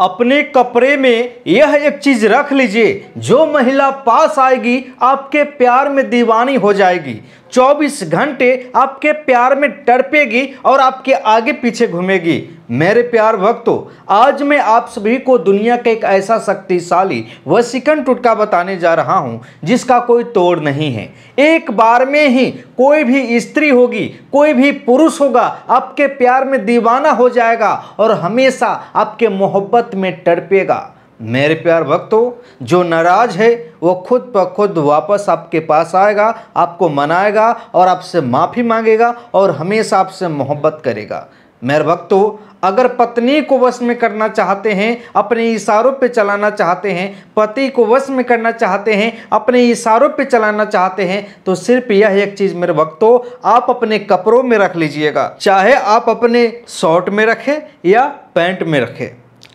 अपने कपड़े में यह एक चीज रख लीजिए जो महिला पास आएगी आपके प्यार में दीवानी हो जाएगी 24 घंटे आपके प्यार में टड़पेगी और आपके आगे पीछे घूमेगी मेरे प्यार भक्तों आज मैं आप सभी को दुनिया का एक ऐसा शक्तिशाली व सिकन टुटका बताने जा रहा हूँ जिसका कोई तोड़ नहीं है एक बार में ही कोई भी स्त्री होगी कोई भी पुरुष होगा आपके प्यार में दीवाना हो जाएगा और हमेशा आपके मोहब्बत में टड़पेगा मेरे प्यार भक्तों जो नाराज है वो खुद पर खुद वापस आपके पास आएगा आपको मनाएगा और आपसे माफ़ी मांगेगा और हमेशा आपसे मोहब्बत करेगा मेरे भक्तों अगर पत्नी को वश में करना चाहते हैं अपने इशारों पे चलाना चाहते हैं पति को वश में करना चाहते हैं अपने इशारों पे चलाना चाहते हैं तो सिर्फ यह एक चीज़ मेरे भक्तों आप अपने कपड़ों में रख लीजिएगा चाहे आप अपने शॉर्ट में रखें या पैंट में रखें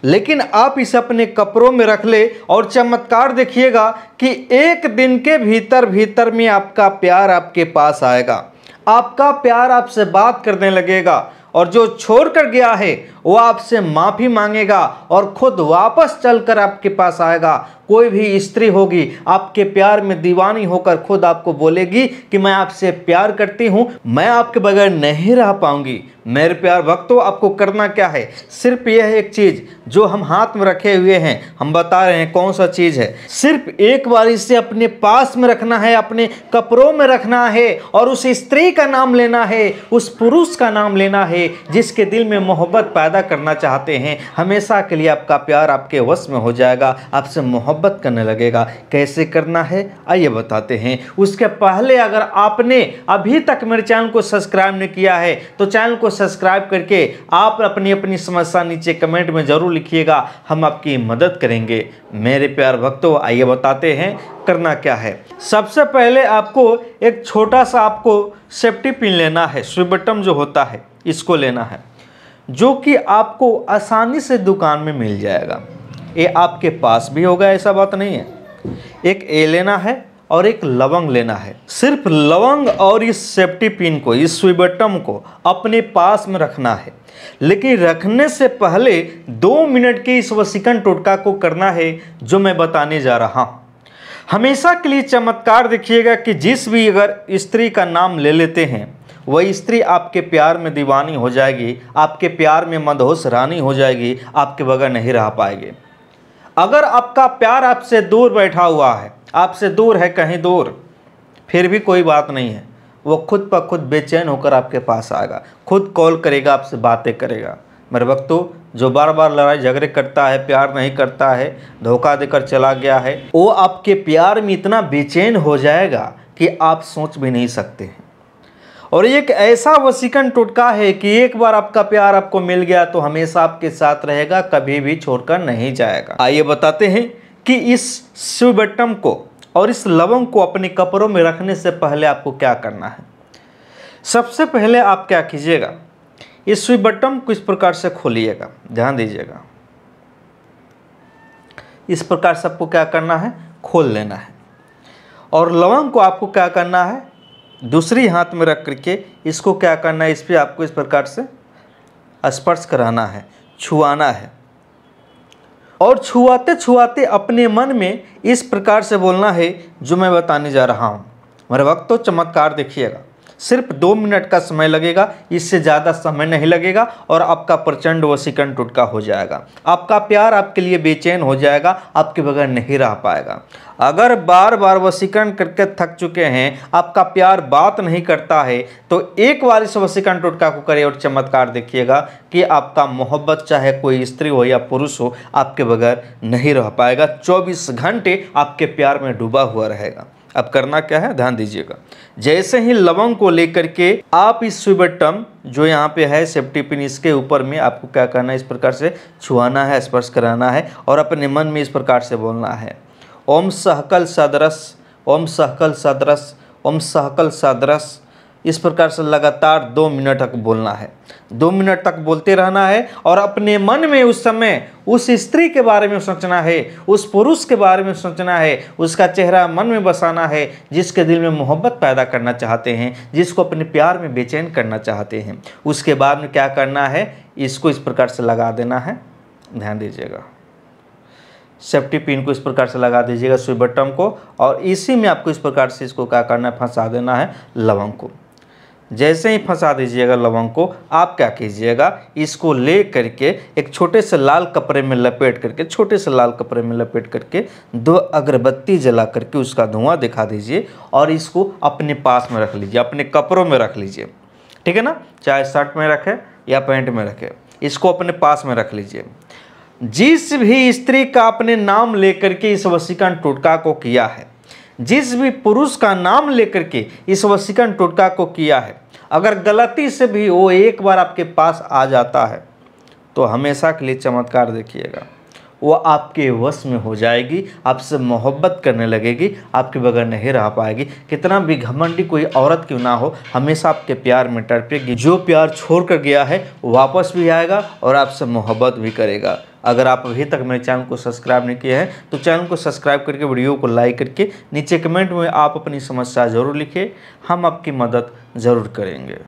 लेकिन आप इसे अपने कपड़ों में रख ले और चमत्कार देखिएगा कि एक दिन के भीतर भीतर में आपका प्यार आपके पास आएगा आपका प्यार आपसे बात करने लगेगा और जो छोड़ कर गया है वो आपसे माफ़ी मांगेगा और खुद वापस चलकर आपके पास आएगा कोई भी स्त्री होगी आपके प्यार में दीवानी होकर खुद आपको बोलेगी कि मैं आपसे प्यार करती हूँ मैं आपके बगैर नहीं रह पाऊँगी मेरे प्यार वक्तों आपको करना क्या है सिर्फ यह एक चीज़ जो हम हाथ में रखे हुए हैं हम बता रहे हैं कौन सा चीज़ है सिर्फ एक बार इसे अपने पास में रखना है अपने कपड़ों में रखना है और उस स्त्री का नाम लेना है उस पुरुष का नाम लेना है जिसके दिल में मोहब्बत पैदा पैदा करना चाहते हैं हमेशा के लिए आपका प्यार आपके वश में हो जाएगा आपसे मोहब्बत करने लगेगा कैसे करना है आइए बताते हैं उसके पहले अगर आपने अभी तक मेरे चैनल को सब्सक्राइब नहीं किया है तो चैनल को सब्सक्राइब करके आप अपनी अपनी समस्या नीचे कमेंट में ज़रूर लिखिएगा हम आपकी मदद करेंगे मेरे प्यार भक्तों आइए बताते हैं करना क्या है सबसे पहले आपको एक छोटा सा आपको सेफ्टी पिन लेना है बटम जो होता है इसको लेना है जो कि आपको आसानी से दुकान में मिल जाएगा ये आपके पास भी होगा ऐसा बात नहीं है एक ए लेना है और एक लवंग लेना है सिर्फ लवंग और इस सेफ्टी पिन को इस स्विबटम को अपने पास में रखना है लेकिन रखने से पहले दो मिनट के इस वसीकन टोटका को करना है जो मैं बताने जा रहा हूँ हमेशा के लिए चमत्कार देखिएगा कि जिस भी अगर स्त्री का नाम ले लेते हैं वही स्त्री आपके प्यार में दीवानी हो जाएगी आपके प्यार में मदहोश रानी हो जाएगी आपके बगैर नहीं रह पाएगी अगर आपका प्यार आपसे दूर बैठा हुआ है आपसे दूर है कहीं दूर फिर भी कोई बात नहीं है वो खुद पर खुद बेचैन होकर आपके पास आएगा खुद कॉल करेगा आपसे बातें करेगा मेरे वक्तों जो बार बार लड़ाई झगड़े करता है प्यार नहीं करता है धोखा देकर चला गया है वो आपके प्यार में इतना बेचैन हो जाएगा कि आप सोच भी नहीं सकते हैं और एक ऐसा वसीकन टोटका है कि एक बार आपका प्यार आपको मिल गया तो हमेशा आपके साथ रहेगा कभी भी छोड़कर नहीं जाएगा आइए बताते हैं कि इस शिवबट्टम को और इस लवंग को अपने कपड़ों में रखने से पहले आपको क्या करना है सबसे पहले आप क्या कीजिएगा ये स्विच बटन को इस प्रकार से खोलिएगा ध्यान दीजिएगा इस प्रकार से आपको क्या करना है खोल लेना है और लवंग को आपको क्या करना है दूसरी हाथ में रख करके इसको क्या करना है इस पर आपको इस प्रकार से स्पर्श कराना है छुआना है और छुआते छुआते अपने मन में इस प्रकार से बोलना है जो मैं बताने जा रहा हूँ मेरे वक्त तो चमत्कार देखिएगा सिर्फ दो मिनट का समय लगेगा इससे ज़्यादा समय नहीं लगेगा और आपका प्रचंड वसीकरण टुटका हो जाएगा आपका प्यार आपके लिए बेचैन हो जाएगा आपके बगैर नहीं रह पाएगा अगर बार बार वसीकरण करके थक चुके हैं आपका प्यार बात नहीं करता है तो एक बार इस वसीकरण टुटका को करें और चमत्कार देखिएगा कि आपका मोहब्बत चाहे कोई स्त्री हो या पुरुष हो आपके बगैर नहीं रह पाएगा चौबीस घंटे आपके प्यार में डूबा हुआ रहेगा अब करना क्या है ध्यान दीजिएगा जैसे ही लवंग को लेकर के आप इस स्वीबटम जो यहाँ पे है सेफ्टी पिन इसके ऊपर में आपको क्या करना है इस प्रकार से छुआना है स्पर्श कराना है और अपने मन में इस प्रकार से बोलना है ओम सहकल सदरस ओम सहकल सदरस ओम सहकल सदरस इस प्रकार से लगातार दो मिनट तक बोलना है दो मिनट तक बोलते रहना है और अपने मन में उस समय उस स्त्री के बारे में सोचना है उस पुरुष के बारे में सोचना है उसका चेहरा मन में बसाना है जिसके दिल में मोहब्बत पैदा करना चाहते हैं जिसको अपने प्यार में बेचैन करना चाहते हैं उसके बाद में क्या करना है इसको इस प्रकार से लगा देना है ध्यान दीजिएगा सेफ्टी पिन को इस प्रकार से लगा दीजिएगा सुई को और इसी में आपको इस प्रकार से इसको क्या करना है फंसा देना है लवंग को जैसे ही फंसा दीजिएगा लवंग को आप क्या कीजिएगा इसको ले करके एक छोटे से लाल कपड़े में लपेट करके छोटे से लाल कपड़े में लपेट करके दो अगरबत्ती जला करके उसका धुआं दिखा दीजिए और इसको अपने पास में रख लीजिए अपने कपड़ों में रख लीजिए ठीक है ना चाहे शर्ट में रखें या पैंट में रखें इसको अपने पास में रख लीजिए जिस भी स्त्री का अपने नाम लेकर के इस वसीकरण टोटका को किया है जिस भी पुरुष का नाम लेकर के इस वसीकरण टोटका को किया है अगर गलती से भी वो एक बार आपके पास आ जाता है तो हमेशा के लिए चमत्कार देखिएगा वो आपके वश में हो जाएगी आपसे मोहब्बत करने लगेगी आपके बगैर नहीं रह पाएगी कितना भी घमंडी कोई औरत क्यों ना हो हमेशा आपके प्यार में टड़पेगी जो प्यार छोड़ कर गया है वापस भी आएगा और आपसे मोहब्बत भी करेगा अगर आप अभी तक मेरे चैनल को सब्सक्राइब नहीं किए हैं तो चैनल को सब्सक्राइब करके वीडियो को लाइक करके नीचे कमेंट में आप अपनी समस्या ज़रूर लिखें हम आपकी मदद ज़रूर करेंगे